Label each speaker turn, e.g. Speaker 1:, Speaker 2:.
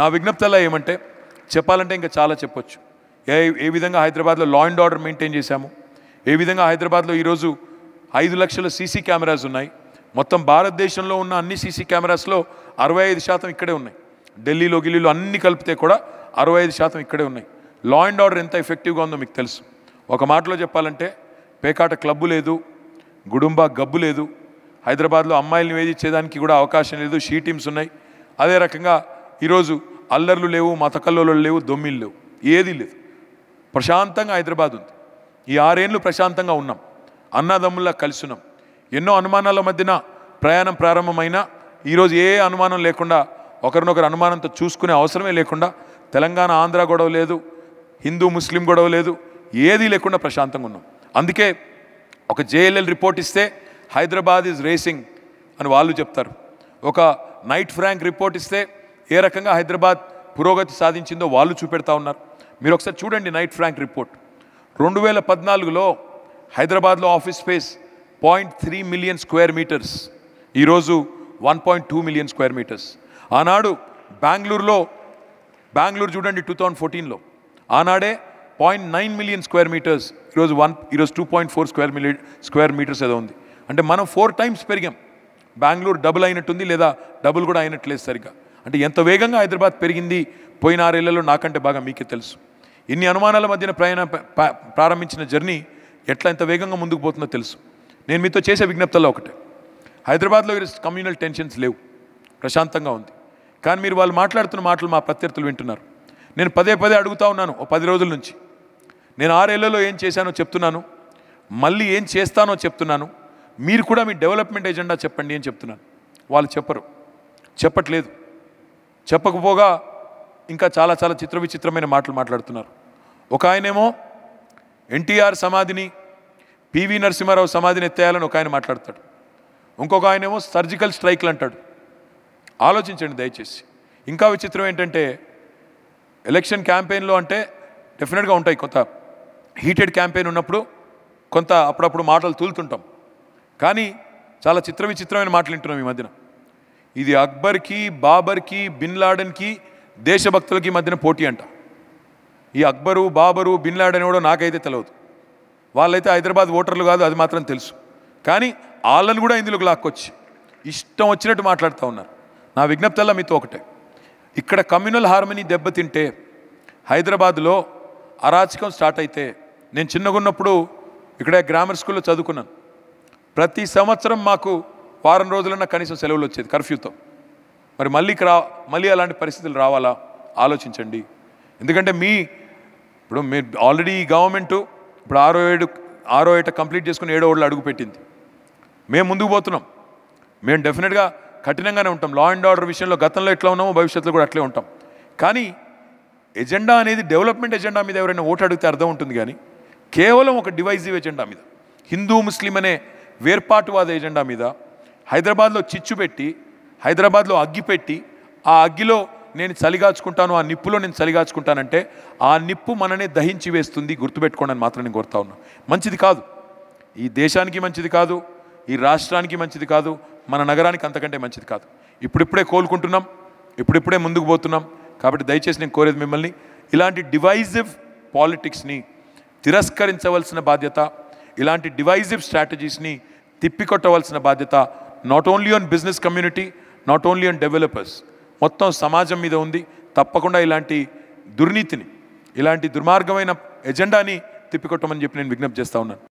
Speaker 1: నా విజ్ఞప్తల్లా ఏమంటే చెప్పాలంటే ఇంకా చాలా చెప్పొచ్చు ఏ ఏ విధంగా హైదరాబాద్లో లా అండ్ ఆర్డర్ మెయింటైన్ చేశాము ఏ విధంగా హైదరాబాద్లో ఈరోజు ఐదు లక్షల సీసీ కెమెరాస్ ఉన్నాయి మొత్తం భారతదేశంలో ఉన్న అన్ని సీసీ కెమెరాస్లో అరవై ఐదు శాతం ఇక్కడే ఉన్నాయి ఢిల్లీలో గిల్లీలో అన్ని కలిపితే కూడా అరవై ఐదు శాతం ఇక్కడే ఉన్నాయి లా అండ్ ఆర్డర్ ఎంత ఎఫెక్టివ్గా ఉందో మీకు తెలుసు ఒక మాటలో చెప్పాలంటే పేకాట క్లబ్బు లేదు గుడుంబా గబ్బు లేదు హైదరాబాద్లో అమ్మాయిలు నివేదించేదానికి కూడా అవకాశం లేదు షీ టీమ్స్ ఉన్నాయి అదే రకంగా ఈరోజు అల్లర్లు లేవు మతకల్లోలు లేవు దొమ్మిళ్ళు లేవు ఏది లేదు ప్రశాంతంగా హైదరాబాద్ ఉంది ఈ ఆరేళ్ళు ప్రశాంతంగా ఉన్నాం అన్నదమ్ముల్లా కలిసి ఉన్నాం ఎన్నో అనుమానాల మధ్యన ప్రయాణం ప్రారంభమైన ఈరోజు ఏ అనుమానం లేకుండా ఒకరినొకరు అనుమానంతో చూసుకునే అవసరమే లేకుండా తెలంగాణ ఆంధ్ర గొడవ లేదు హిందూ ముస్లిం గొడవ లేదు ఏదీ లేకుండా ప్రశాంతంగా ఉన్నాం అందుకే ఒక జేఎల్ఎల్ రిపోర్ట్ ఇస్తే హైదరాబాద్ ఈజ్ రేసింగ్ అని వాళ్ళు చెప్తారు ఒక నైట్ ఫ్రాంక్ రిపోర్ట్ ఇస్తే ఏ రకంగా హైదరాబాద్ పురోగతి సాధించిందో వాళ్ళు చూపెడతా ఉన్నారు మీరు ఒకసారి చూడండి నైట్ ఫ్రాంక్ రిపోర్ట్ రెండు వేల పద్నాలుగులో హైదరాబాద్లో office space point three million square metres ఈరోజు one point two million square metres ఆనాడు బెంగళూరులో బెంగళూరు చూడండి టూ థౌజండ్ ఫోర్టీన్లో ఆనాడే point nine million square metres ఈరోజు వన్ ఈరోజు టూ పాయింట్ ఫోర్ స్క్వేర్ మిలి స్క్వేర్ మీటర్స్ ఏదో ఉంది అంటే మనం ఫోర్ టైమ్స్ పెరిగాం బెంగళూరు డబుల్ అయినట్టుంది లేదా డబుల్ కూడా అయినట్లేదు సరిగ్గా అంటే ఎంత వేగంగా హైదరాబాద్ పెరిగింది పోయిన ఆరేళ్లలో నాకంటే బాగా మీకే తెలుసు ఇన్ని అనుమానాల మధ్యన ప్రయాణం ప్రారంభించిన జర్నీ ఎట్లా ఎంత వేగంగా ముందుకు పోతుందో తెలుసు నేను మీతో చేసే విజ్ఞప్తల్లో ఒకటే హైదరాబాద్లో కమ్యూనల్ టెన్షన్స్ లేవు ప్రశాంతంగా ఉంది కానీ మీరు వాళ్ళు మాట్లాడుతున్న మాటలు మా ప్రత్యర్థులు వింటున్నారు నేను పదే పదే అడుగుతా ఉన్నాను ఓ పది రోజుల నుంచి నేను ఆరేళ్లలో ఏం చేశానో చెప్తున్నాను మళ్ళీ ఏం చేస్తానో చెప్తున్నాను మీరు కూడా మీ డెవలప్మెంట్ ఎజెండా చెప్పండి అని చెప్తున్నాను వాళ్ళు చెప్పరు చెప్పట్లేదు చెప్పకపోగా ఇంకా చాలా చాలా చిత్ర విచిత్రమైన మాటలు మాట్లాడుతున్నారు ఒక ఆయనేమో ఎన్టీఆర్ సమాధిని పివి నరసింహారావు సమాధిని ఎత్తేయాలని ఒక ఆయన మాట్లాడతాడు ఇంకొక ఆయనేమో సర్జికల్ స్ట్రైక్లు అంటాడు ఆలోచించండి దయచేసి ఇంకా విచిత్రం ఏంటంటే ఎలక్షన్ క్యాంపెయిన్లో అంటే డెఫినెట్గా ఉంటాయి కొంత హీటెడ్ క్యాంపెయిన్ ఉన్నప్పుడు కొంత అప్పుడప్పుడు మాటలు తూలుతుంటాం కానీ చాలా చిత్ర విచిత్రమైన మాటలు వింటున్నాం ఈ మధ్యన ఇది అక్బర్కి బాబర్కి బిన్ లాడన్కి దేశభక్తులకి మధ్యన పోటీ అంట ఈ అక్బరు బాబరు బిన్ కూడా నాకైతే తెలియదు వాళ్ళైతే హైదరాబాద్ ఓటర్లు కాదు అది మాత్రం తెలుసు కానీ వాళ్ళని కూడా ఇందులోకి లాక్కొచ్చి ఇష్టం వచ్చినట్టు మాట్లాడుతూ ఉన్నారు నా విజ్ఞప్తల్లా మీతో ఒకటే ఇక్కడ కమ్యూనల్ హార్మనీ దెబ్బతింటే హైదరాబాద్లో అరాచకం స్టార్ట్ అయితే నేను చిన్నగా ఉన్నప్పుడు ఇక్కడ గ్రామర్ స్కూల్లో చదువుకున్నాను ప్రతి సంవత్సరం మాకు వారం రోజులన్నా కనీసం సెలవులు వచ్చేది కర్ఫ్యూతో మరి మళ్ళీ రా మళ్ళీ అలాంటి పరిస్థితులు రావాలా ఆలోచించండి ఎందుకంటే మీ ఇప్పుడు మీ ఆల్రెడీ ఈ గవర్నమెంట్ ఇప్పుడు ఆరో ఏడు ఆరో ఏట కంప్లీట్ చేసుకుని ఏడో ఏళ్ళు అడుగుపెట్టింది మేము ముందుకు పోతున్నాం మేము డెఫినెట్గా కఠినంగానే ఉంటాం లా అండ్ ఆర్డర్ విషయంలో గతంలో ఎట్లా ఉన్నామో భవిష్యత్తులో కూడా అట్లే ఉంటాం కానీ ఎజెండా అనేది డెవలప్మెంట్ ఎజెండా మీద ఎవరైనా ఓటు అడిగితే అర్థం ఉంటుంది కానీ కేవలం ఒక డివైజివ్ ఎజెండా మీద హిందూ ముస్లిం అనే వేర్పాటువాద ఎజెండా మీద హైదరాబాద్లో చిచ్చు పెట్టి హైదరాబాద్లో అగ్గి పెట్టి ఆ అగ్గిలో నేను చలిగాచుకుంటాను ఆ నిప్పులో నేను చలిగాచుకుంటానంటే ఆ నిప్పు మననే దహించి వేస్తుంది గుర్తుపెట్టుకోండి అని మాత్రం నేను కోరుతా ఉన్నా మంచిది కాదు ఈ దేశానికి మంచిది కాదు ఈ రాష్ట్రానికి మంచిది కాదు మన నగరానికి అంతకంటే మంచిది కాదు ఇప్పుడిప్పుడే కోలుకుంటున్నాం ఇప్పుడిప్పుడే ముందుకు పోతున్నాం కాబట్టి దయచేసి నేను కోరేది మిమ్మల్ని ఇలాంటి డివైజివ్ పాలిటిక్స్ని తిరస్కరించవలసిన బాధ్యత ఇలాంటి డివైజివ్ స్ట్రాటజీస్ని తిప్పికొట్టవలసిన బాధ్యత not only on business community not only on developers మొత్తం సమాజం మీద ఉంది తప్పకుండా ఇలాంటి దుర్నీతిని ఇలాంటి దుర్మార్గమైన ఎజెండాని తిప్పికొట్టమని చెప్పి నేను విజ్ఞప్తి చేస్తా ఉన్నాను